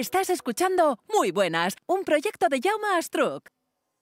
Estás escuchando Muy Buenas, un proyecto de Jaume Astruc.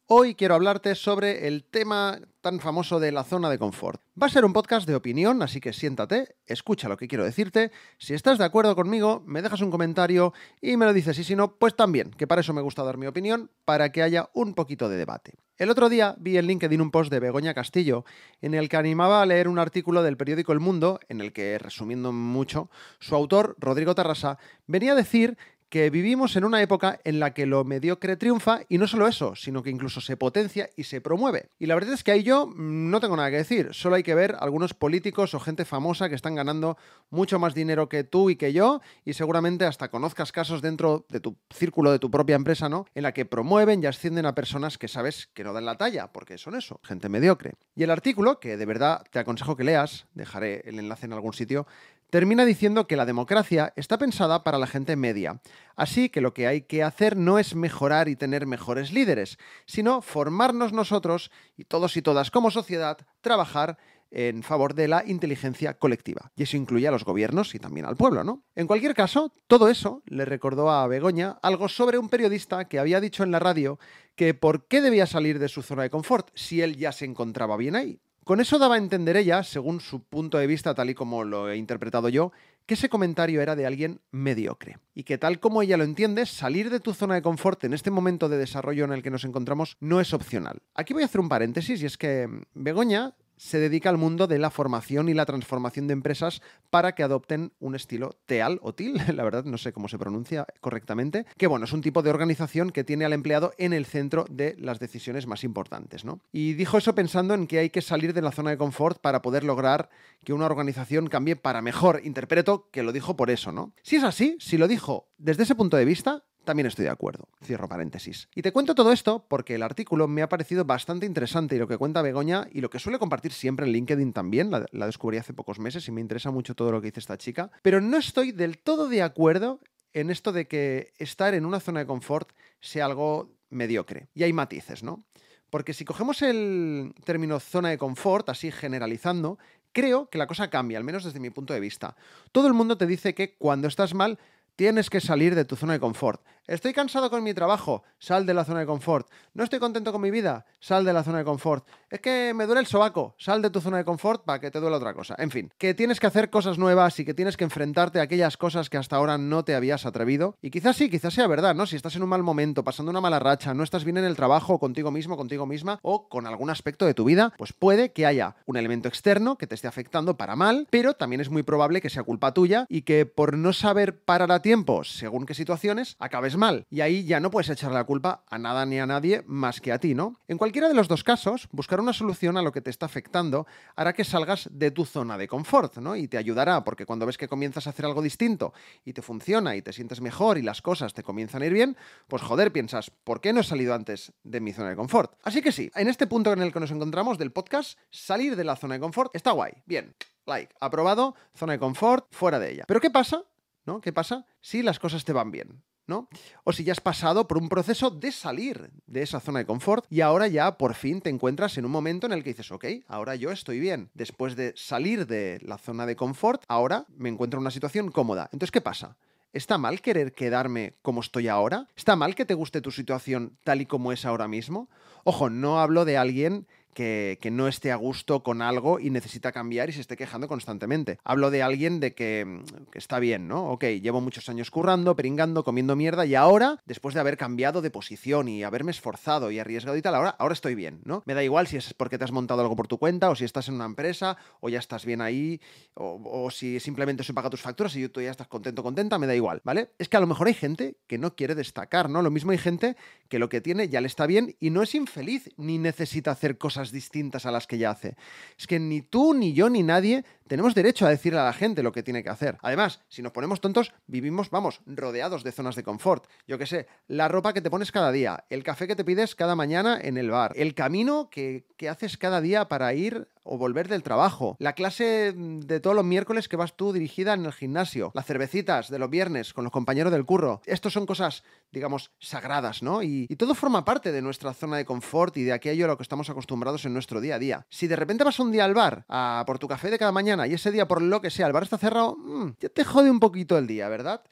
Hoy quiero hablarte sobre el tema tan famoso de la zona de confort. Va a ser un podcast de opinión, así que siéntate, escucha lo que quiero decirte. Si estás de acuerdo conmigo, me dejas un comentario y me lo dices, y si no, pues también, que para eso me gusta dar mi opinión, para que haya un poquito de debate. El otro día vi en LinkedIn un post de Begoña Castillo, en el que animaba a leer un artículo del periódico El Mundo, en el que, resumiendo mucho, su autor, Rodrigo Tarrasa, venía a decir que vivimos en una época en la que lo mediocre triunfa y no solo eso, sino que incluso se potencia y se promueve. Y la verdad es que ahí yo mm, no tengo nada que decir, solo hay que ver algunos políticos o gente famosa que están ganando mucho más dinero que tú y que yo y seguramente hasta conozcas casos dentro de tu círculo de tu propia empresa, ¿no? En la que promueven y ascienden a personas que sabes que no dan la talla, porque son eso, gente mediocre. Y el artículo, que de verdad te aconsejo que leas, dejaré el enlace en algún sitio, Termina diciendo que la democracia está pensada para la gente media, así que lo que hay que hacer no es mejorar y tener mejores líderes, sino formarnos nosotros y todos y todas como sociedad, trabajar en favor de la inteligencia colectiva. Y eso incluye a los gobiernos y también al pueblo, ¿no? En cualquier caso, todo eso le recordó a Begoña algo sobre un periodista que había dicho en la radio que por qué debía salir de su zona de confort si él ya se encontraba bien ahí. Con eso daba a entender ella, según su punto de vista, tal y como lo he interpretado yo, que ese comentario era de alguien mediocre. Y que tal como ella lo entiende, salir de tu zona de confort en este momento de desarrollo en el que nos encontramos no es opcional. Aquí voy a hacer un paréntesis y es que mm, Begoña se dedica al mundo de la formación y la transformación de empresas para que adopten un estilo TEAL o TIL, la verdad no sé cómo se pronuncia correctamente, que bueno, es un tipo de organización que tiene al empleado en el centro de las decisiones más importantes, ¿no? Y dijo eso pensando en que hay que salir de la zona de confort para poder lograr que una organización cambie para mejor, interpreto que lo dijo por eso, ¿no? Si es así, si lo dijo desde ese punto de vista, también estoy de acuerdo. Cierro paréntesis. Y te cuento todo esto porque el artículo me ha parecido bastante interesante y lo que cuenta Begoña y lo que suele compartir siempre en LinkedIn también, la, descubrí hace pocos meses y me interesa mucho todo lo que dice esta chica, pero no estoy del todo de acuerdo en esto de que estar en una zona de confort sea algo mediocre. Y hay matices, ¿no? Porque si cogemos el término zona de confort, así generalizando, creo que la cosa cambia, al menos desde mi punto de vista. Todo el mundo te dice que cuando estás mal tienes que salir de tu zona de confort. Estoy cansado con mi trabajo, sal de la zona de confort. No estoy contento con mi vida, sal de la zona de confort. Es que me duele el sobaco, sal de tu zona de confort para que te duele otra cosa. En fin, que tienes que hacer cosas nuevas y que tienes que enfrentarte a aquellas cosas que hasta ahora no te habías atrevido. Y quizás sí, quizás sea verdad, ¿no? Si estás en un mal momento, pasando una mala racha, no estás bien en el trabajo, contigo mismo, contigo misma o con algún aspecto de tu vida, pues puede que haya un elemento externo que te esté afectando para mal, pero también es muy probable que sea culpa tuya y que por no saber parar a tiempo según qué situaciones, acabes mal. Y ahí ya no puedes echar la culpa a nada ni a nadie más que a ti, ¿no? En cualquiera de los dos casos, buscar una solución a lo que te está afectando hará que salgas de tu zona de confort, ¿no? Y te ayudará, porque cuando ves que comienzas a hacer algo distinto y te funciona y te sientes mejor y las cosas te comienzan a ir bien, pues joder, piensas, ¿por qué no he salido antes de mi zona de confort? Así que sí, en este punto en el que nos encontramos del podcast, salir de la zona de confort está guay. Bien, like, aprobado, zona de confort, fuera de ella. Pero ¿qué pasa? ¿No? ¿Qué pasa si las cosas te van bien? ¿no? O si ya has pasado por un proceso de salir de esa zona de confort y ahora ya por fin te encuentras en un momento en el que dices, ok, ahora yo estoy bien. Después de salir de la zona de confort, ahora me encuentro en una situación cómoda. Entonces, ¿qué pasa? ¿Está mal querer quedarme como estoy ahora? ¿Está mal que te guste tu situación tal y como es ahora mismo? Ojo, no hablo de alguien que, no esté a gusto con algo y necesita cambiar y se esté quejando constantemente. Hablo de alguien de mm, que, está bien, ¿no? Ok, llevo muchos años currando, peringando, comiendo mierda y ahora, después de haber cambiado de posición y haberme esforzado y arriesgado y tal, ahora, ahora estoy bien, ¿no? Me da igual si es porque te has montado algo por tu cuenta o si estás en una empresa o ya estás bien ahí o, si simplemente se paga tus facturas y tú ya estás contento, contenta, me da igual, ¿vale? Es que a lo mejor hay gente que no quiere destacar, ¿no? Lo mismo hay gente que lo que tiene ya le está bien y no es infeliz ni necesita hacer cosas distintas a las que ya hace. Es que ni tú, ni yo, ni nadie tenemos derecho a decirle a la gente lo que tiene que hacer. Además, si nos ponemos tontos, vivimos, vamos, rodeados de zonas de confort. Yo qué sé, la ropa que te pones cada día, el café que te pides cada mañana en el bar, el camino que, haces cada día para ir o volver del trabajo, la clase de todos los miércoles que vas tú dirigida en el gimnasio, las cervecitas de los viernes con los compañeros del curro. Estos son cosas, digamos, sagradas, ¿no? Y, todo forma parte de nuestra zona de confort y de aquello a lo que estamos acostumbrados en nuestro día a día. Si de repente vas un día al bar a por tu café de cada mañana, y ese día por lo que sea el bar está cerrado, mm, ya te jode un poquito el día, ¿verdad?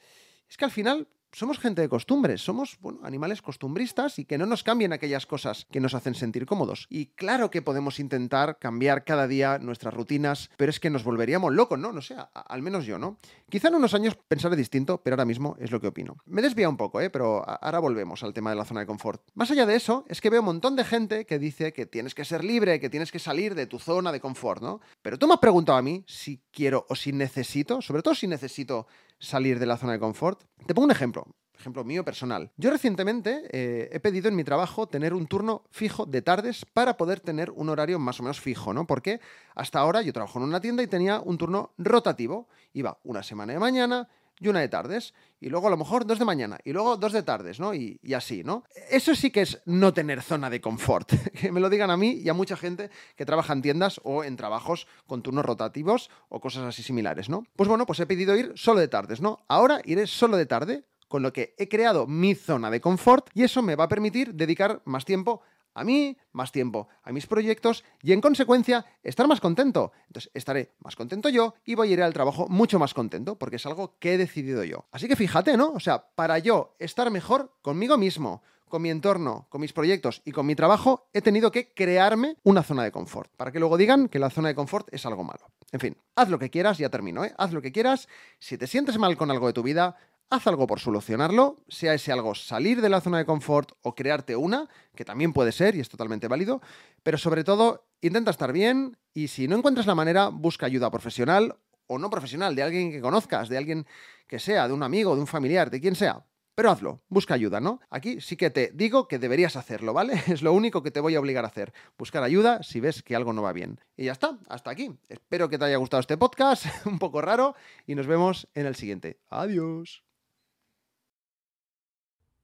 Es que al final somos gente de costumbres, somos bueno, animales costumbristas y que no nos cambien aquellas cosas que nos hacen sentir cómodos. Y claro que podemos intentar cambiar cada día nuestras rutinas, pero es que nos volveríamos locos, ¿no? No sé, al menos yo, ¿no? Quizá en unos años pensaré distinto, pero ahora mismo es lo que opino. Me desvía un poco, ¿eh? Pero ahora volvemos al tema de la zona de confort. Más allá de eso, es que veo un montón de gente que dice que tienes que ser libre, que tienes que salir de tu zona de confort, ¿no? Pero tú me has preguntado a mí si quiero o si necesito, sobre todo si necesito salir de la zona de confort. Te pongo un ejemplo ejemplo mío personal. Yo recientemente eh, he pedido en mi trabajo tener un turno fijo de tardes para poder tener un horario más o menos fijo, ¿no? Porque hasta ahora yo trabajo en una tienda y tenía un turno rotativo. Iba una semana de mañana y una de tardes, y luego a lo mejor dos de mañana, y luego dos de tardes, ¿no? Y, y así, ¿no? Eso sí que es no tener zona de confort. que me lo digan a mí y a mucha gente que trabaja en tiendas o en trabajos con turnos rotativos o cosas así similares, ¿no? Pues bueno, pues he pedido ir solo de tardes, ¿no? Ahora iré solo de tarde con lo que he creado mi zona de confort y eso me va a permitir dedicar más tiempo a mí, más tiempo a mis proyectos y en consecuencia estar más contento. Entonces estaré más contento yo y voy a ir al trabajo mucho más contento porque es algo que he decidido yo. Así que fíjate, ¿no? O sea, para yo estar mejor conmigo mismo, con mi entorno, con mis proyectos y con mi trabajo, he tenido que crearme una zona de confort. Para que luego digan que la zona de confort es algo malo. En fin, haz lo que quieras, ya termino, ¿eh? Haz lo que quieras. Si te sientes mal con algo de tu vida, Haz algo por solucionarlo, sea ese algo salir de la zona de confort o crearte una, que también puede ser y es totalmente válido, pero sobre todo intenta estar bien y si no encuentras la manera, busca ayuda profesional o no profesional, de alguien que conozcas, de alguien que sea, de un amigo, de un familiar, de quien sea. Pero hazlo, busca ayuda, ¿no? Aquí sí que te digo que deberías hacerlo, ¿vale? Es lo único que te voy a obligar a hacer, buscar ayuda si ves que algo no va bien. Y ya está, hasta aquí. Espero que te haya gustado este podcast, un poco raro, y nos vemos en el siguiente. Adiós.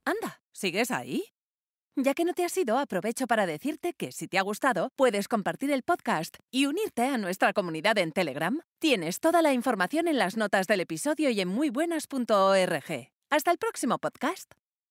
Anda, ¿sigues ahí? Ya que no te has ido, aprovecho para decirte que si te ha gustado, puedes compartir el podcast y unirte a nuestra comunidad en Telegram. Tienes toda la información en las notas del episodio y en muybuenas.org. Hasta el próximo podcast.